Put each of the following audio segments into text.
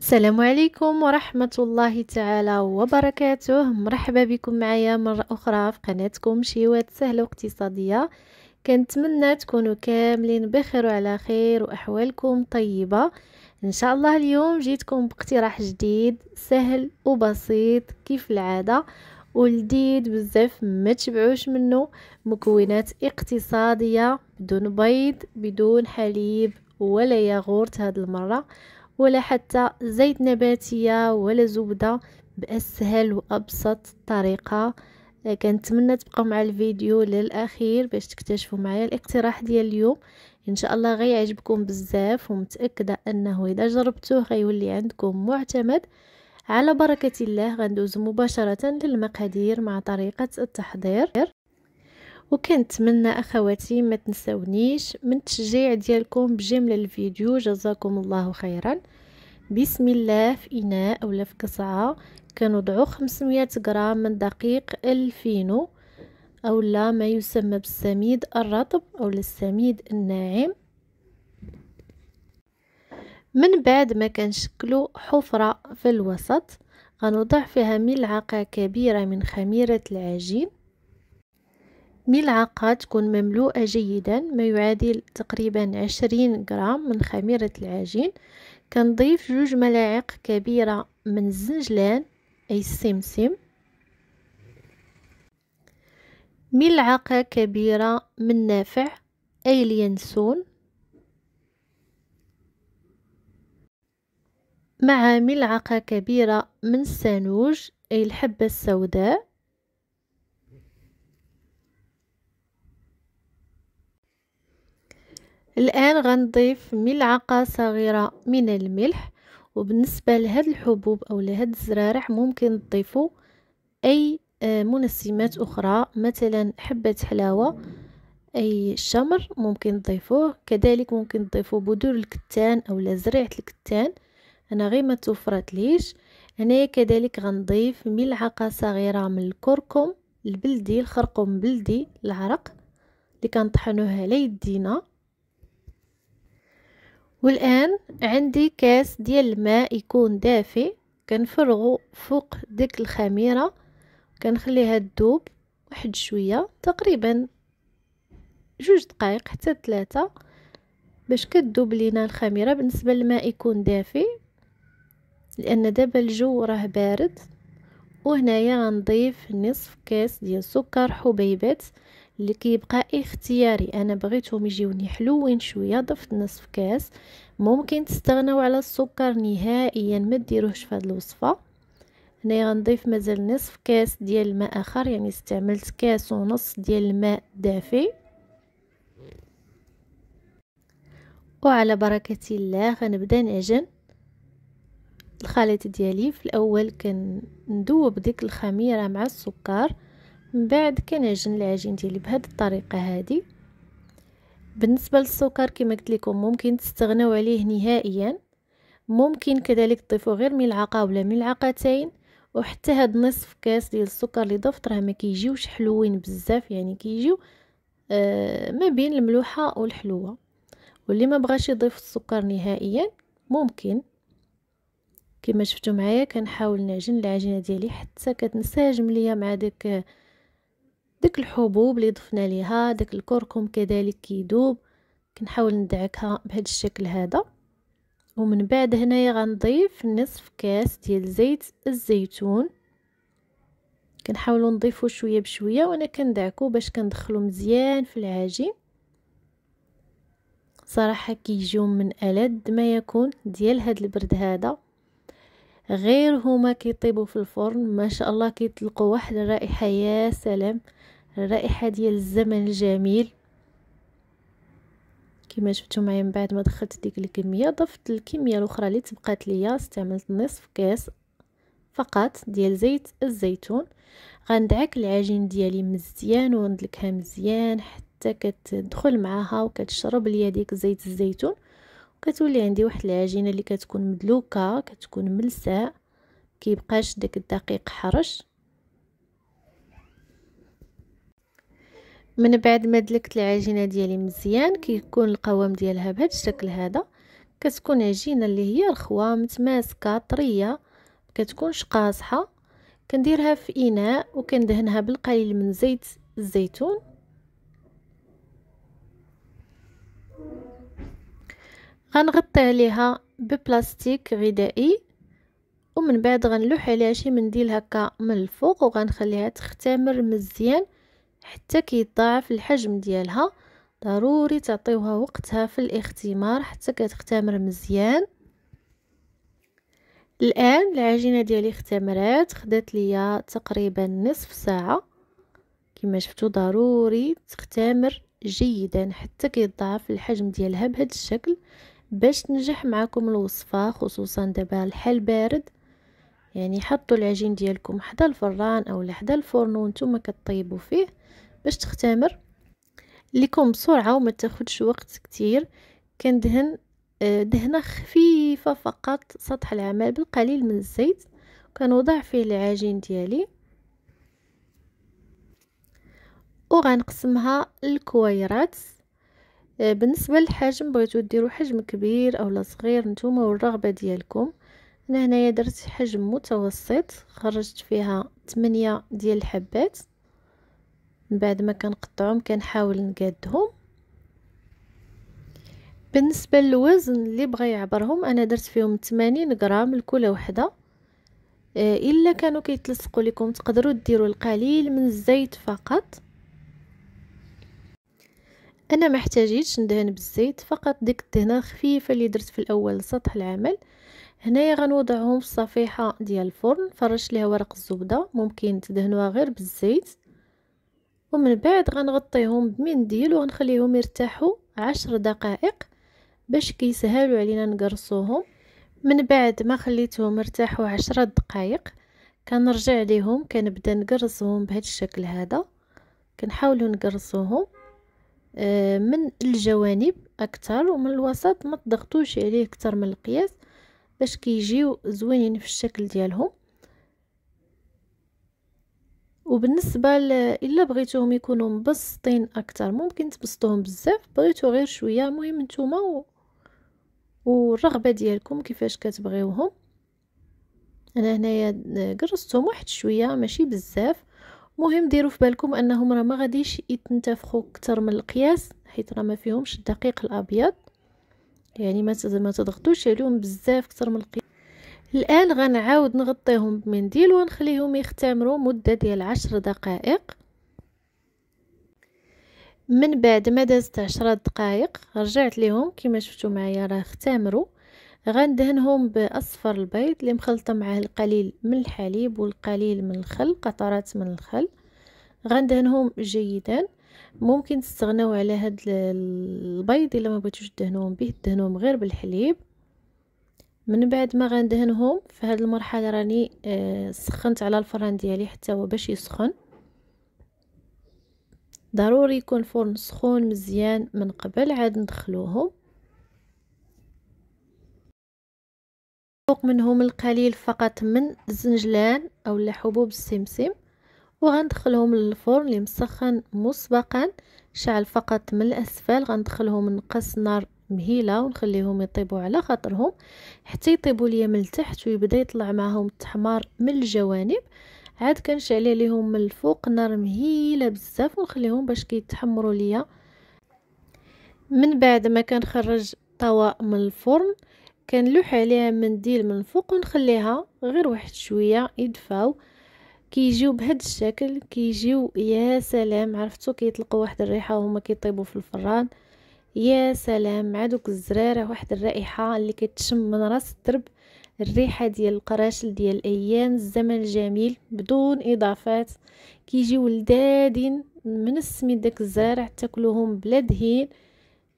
السلام عليكم ورحمة الله تعالى وبركاته مرحبا بكم معايا مرة أخرى في قناتكم شيوات سهلة واقتصادية كنتمنى تكونوا كاملين بخير وعلى خير وأحوالكم طيبة إن شاء الله اليوم جيتكم باقتراح جديد سهل وبسيط كيف العادة ولذيذ بزاف ما تشبعوش منه مكونات اقتصادية بدون بيض بدون حليب ولا ياغورت هاد المرة ولا حتى زيت نباتية ولا زبدة بأسهل وأبسط طريقة آه، كنتمنى تبقاو مع الفيديو للأخير باش تكتشفوا معايا الاقتراح ديال اليوم ان شاء الله غيعجبكم بزاف ومتاكده انه اذا جربتوه غيولي عندكم معتمد على بركه الله غندوز مباشره للمقادير مع طريقه التحضير وكنتمنى اخواتي ما تنسونيش من التشجيع ديالكم بجمله الفيديو جزاكم الله خيرا بسم الله في اناء اولا في قصعه كنوضعو 500 غرام من دقيق الفينو اولا ما يسمى بالسميد الرطب او السميد الناعم من بعد ما كنشكلوا حفره في الوسط غنوضع فيها ملعقه كبيره من خميره العجين ملعقة تكون مملوءة جيدا ما يعادل تقريبا عشرين غرام من خميرة العجين كنضيف جوج ملاعق كبيرة من الزنجلان أي السمسم ملعقة كبيرة من نافع أي اليانسون مع ملعقة كبيرة من السانوج أي الحبة السوداء الآن غنضيف ملعقة صغيرة من الملح وبالنسبة لهاد الحبوب أو لهاد الزرارع ممكن تضيفوا أي آه، منسمات أخرى مثلا حبة حلاوة أي شمر ممكن تضيفوه كذلك ممكن تضيفوا بذور الكتان أو زريعة الكتان أنا غير ما توفرت ليش هنايا كذلك غنضيف ملعقة صغيرة من الكركم البلدي الخرقوم بلدي العرق اللي كنطحنوه على يدينا والآن عندي كاس ديال الماء يكون دافئ كنفرغو فوق ديك الخميرة كنخليها تذوب واحد شوية تقريبا جوج دقائق حتى ثلاثة باش كتذوب لينا الخميرة بالنسبة للماء يكون دافئ لأن دابا الجو راه بارد وهنايا غنضيف نصف كاس ديال سكر حبيبات اللي كيبقى اختياري انا بغيتهم يجيوني حلوين شويه ضفت نصف كاس ممكن تستغناو على السكر نهائيا ما ديروهش في هذه الوصفه هنا غنضيف مازال نصف كاس ديال الماء اخر يعني استعملت كاس ونص ديال الماء دافي وعلى بركه الله غنبدا نعجن الخليط ديالي في الاول كندوب ديك الخميره مع السكر من بعد كنعجن العجين ديالي بهاد الطريقه هذه بالنسبه للسكر كما قلت لكم ممكن تستغناو عليه نهائيا ممكن كذلك تضيفوا غير ملعقه ولا ملعقتين وحتى هاد نصف كاس ديال السكر اللي ضفت راه ما كيجيوش حلوين بزاف يعني كيجيو آه ما بين الملوحه والحلوه واللي ما بغاش يضيف السكر نهائيا ممكن كما شفتوا معايا كنحاول نعجن العجينه ديالي حتى كتنسجم ليا مع داك داك الحبوب اللي ضفنا ليها داك الكركم كذلك كيدوب كنحاول ندعكها بهذا الشكل هذا ومن بعد هنايا غنضيف نصف كاس ديال زيت الزيتون كنحاولوا نضيفوا شويه بشويه وانا كندعكو باش كندخلو مزيان في العجين صراحه كيجيو من ألد ما يكون ديال هاد البرد هذا غير هما كيطيبوا في الفرن ما شاء الله كيطلقوا واحد الرائحه يا سلام الرائحه ديال الزمن الجميل كما شفتوا معايا من بعد ما دخلت ديك الكميه ضفت الكميه الاخرى اللي تبقات ليا استعملت نصف كاس فقط ديال زيت الزيتون غندعك العجين ديالي مزيان وندلكها مزيان حتى كتدخل معاها وكتشرب ليا ديك زيت الزيتون كتولي عندي واحد العجينه اللي كتكون مدلوكه كتكون ملساء كيبقاش داك الدقيق حرش من بعد ما دلكت العجينه ديالي مزيان كيكون القوام ديالها بهذا الشكل هذا كتكون عجينه اللي هي رخوه متماسكه طريه كتكونش قاصحه كنديرها في اناء وكندهنها بالقليل من زيت الزيتون غنغطي عليها ببلاستيك غذائي ومن بعد غنلوح عليها شي منديل هكا من الفوق وغنخليها تختمر مزيان حتى كيتضاعف الحجم ديالها ضروري تعطيوها وقتها في الاختمار حتى كتختمر مزيان الان العجينه ديالي اختمرات خدات ليا تقريبا نصف ساعه كما شفتوا ضروري تختمر جيدا حتى كيتضاعف الحجم ديالها بهذا الشكل باش تنجح معكم الوصفة خصوصا دابا الحل بارد يعني حطوا العجين ديالكم حدا الفران او حدا الفرن وانتم كطيبوا فيه باش تختمر لكم بسرعه وما تاخدش وقت كتير كندهن آه، دهنه خفيفه فقط سطح العمل بالقليل من الزيت كنوضع فيه العجين ديالي وغنقسمها لكويرات آه، بالنسبه للحجم بغيتو ديروا حجم كبير اولا صغير نتوما والرغبه ديالكم انا هنايا درت حجم متوسط خرجت فيها 8 ديال الحبات من بعد ما كنقطعهم كنحاول نقادهم بالنسبه للوزن اللي بغى يعبرهم انا درت فيهم 80 غرام لكل وحده آه، الا كانوا كيتلصقوا لكم تقدروا ديروا القليل من الزيت فقط انا ما احتاجيتش ندهن بالزيت فقط ديك الدهنه الخفيفه اللي درت في الاول سطح العمل هنايا غنوضعهم في الصفيحه ديال الفرن فرش ليها ورق الزبده ممكن تدهنوها غير بالزيت ومن بعد غنغطيهم بمنديل وغنخليهم يرتاحوا عشر دقائق باش كيسهلوا علينا نقرصوهم من بعد ما خليتهم يرتاحوا عشرة دقائق كنرجع ليهم كنبدا نقرصهم بهذا الشكل هذا كنحاولوا نقرصوهم آه، من الجوانب اكثر ومن الوسط ما تضغطوش عليه اكثر من القياس باش كيجيو زوينين في الشكل ديالهم وبالنسبه ل... الا بغيتوهم يكونوا مبسطين اكثر ممكن تبسطوهم بزاف بغيتو غير شويه المهم نتوما و... والرغبه ديالكم كيفاش كتبغيوهم انا هنايا آه، قرصتهم واحد شويه ماشي بزاف مهم ديروا في بالكم انهم راه ما غاديش يتنتفخوا اكثر من القياس حيت راه ما فيهمش الدقيق الابيض يعني ما تضغطوش عليهم بزاف اكثر من القياس الان غنعاود نغطيهم بمنديل ونخليهم يختمروا مده ديال عشر دقائق من بعد ما دازت عشرة دقائق رجعت لهم كما شفتوا معايا راه اختمروا غندهنهم باصفر البيض اللي مخلطه معاه القليل من الحليب والقليل من الخل قطرات من الخل غندهنهم جيدا ممكن تستغناو على هاد البيض الا ما بغيتوش تدهنوهم به دهنوهم غير بالحليب من بعد ما غندهنهم في هاد المرحله راني آه، سخنت على الفران ديالي حتى هو باش يسخن ضروري يكون الفرن سخون مزيان من قبل عاد ندخلوهم فوق منهم القليل فقط من الزنجلان او حبوب السمسم وغندخلهم للفرن اللي مسخن مسبقا شعل فقط من الاسفل غندخلهم نقص نار مهيله ونخليهم يطيبوا على خاطرهم حتى يطيبوا ليا من التحت ويبدا يطلع معاهم التحمار من الجوانب عاد كنشعل عليهم من الفوق نار مهيله بزاف ونخليهم باش كيتحمروا ليا من بعد ما كنخرج طوا من الفرن كنلوح عليها منديل من الفوق ونخليها غير واحد شويه يدفاو كيجيو بهذا الشكل كيجيو يا سلام عرفتو كيطلقوا واحد الريحه وهما كيطيبوا في الفران يا سلام مع دوك الزراره واحد الرائحه اللي كتشم من راس الدرب الريحه ديال القراشل ديال ايام الزمن الجميل بدون اضافات كيجيو لذادين من السميد داك الزراره تاكلوهم بلا دهين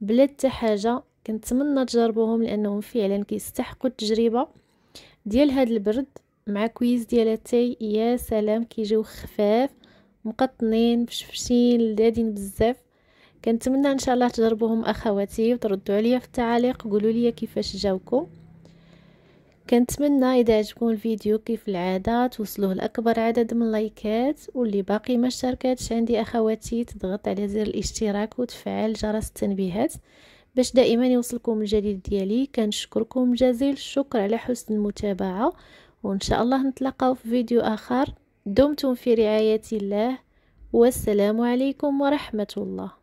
بلا حتى حاجه كنتمنى تجربوهم لانهم فعلا كيستحقوا التجربه ديال هاد البرد مع كويز ديال التاي يا سلام كيجيو خفاف مقطنين مشفشين لذادين بزاف كنتمنى ان شاء الله تجربوهم اخواتي وتردوا عليا في التعاليق قولوا لي كيفاش جاوكم كنتمنى اذا عجبكم الفيديو كيف العاده توصلوه لاكبر عدد من اللايكات واللي باقي ما اشتركتش عندي اخواتي تضغط على زر الاشتراك وتفعل جرس التنبيهات باش دائما يوصلكم الجديد ديالي كنشكركم جزيل الشكر على حسن المتابعه وان شاء الله نتلاقاو في فيديو اخر دمتم في رعايه الله والسلام عليكم ورحمه الله